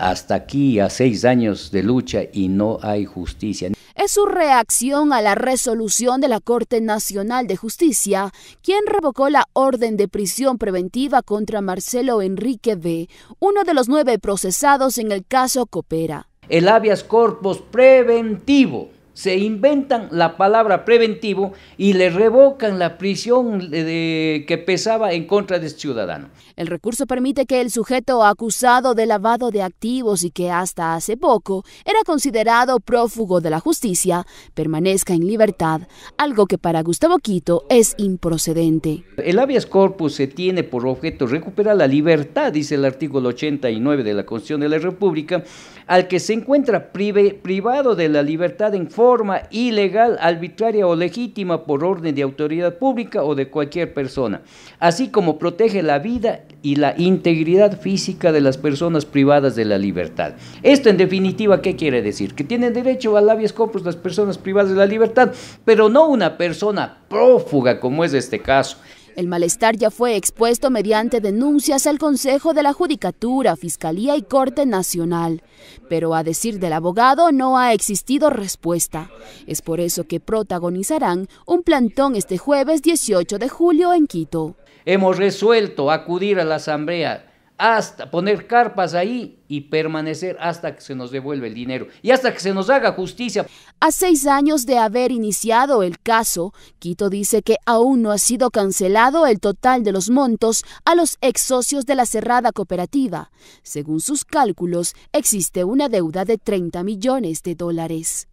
hasta aquí a seis años de lucha y no hay justicia. Es su reacción a la resolución de la Corte Nacional de Justicia, quien revocó la orden de prisión preventiva contra Marcelo Enrique B., uno de los nueve procesados en el caso Coopera. El habeas corpus preventivo se inventan la palabra preventivo y le revocan la prisión que pesaba en contra de este ciudadano. El recurso permite que el sujeto acusado de lavado de activos y que hasta hace poco era considerado prófugo de la justicia permanezca en libertad, algo que para Gustavo Quito es improcedente. El habeas corpus se tiene por objeto recuperar la libertad, dice el artículo 89 de la Constitución de la República, al que se encuentra privado de la libertad en forma forma ilegal, arbitraria o legítima por orden de autoridad pública o de cualquier persona, así como protege la vida y la integridad física de las personas privadas de la libertad. Esto en definitiva, ¿qué quiere decir? Que tienen derecho a labios corpus las personas privadas de la libertad, pero no una persona prófuga como es este caso. El malestar ya fue expuesto mediante denuncias al Consejo de la Judicatura, Fiscalía y Corte Nacional. Pero a decir del abogado no ha existido respuesta. Es por eso que protagonizarán un plantón este jueves 18 de julio en Quito. Hemos resuelto acudir a la Asamblea hasta poner carpas ahí y permanecer hasta que se nos devuelva el dinero y hasta que se nos haga justicia. A seis años de haber iniciado el caso, Quito dice que aún no ha sido cancelado el total de los montos a los ex socios de la cerrada cooperativa. Según sus cálculos, existe una deuda de 30 millones de dólares.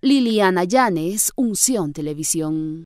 Liliana Llanes, Unción Televisión.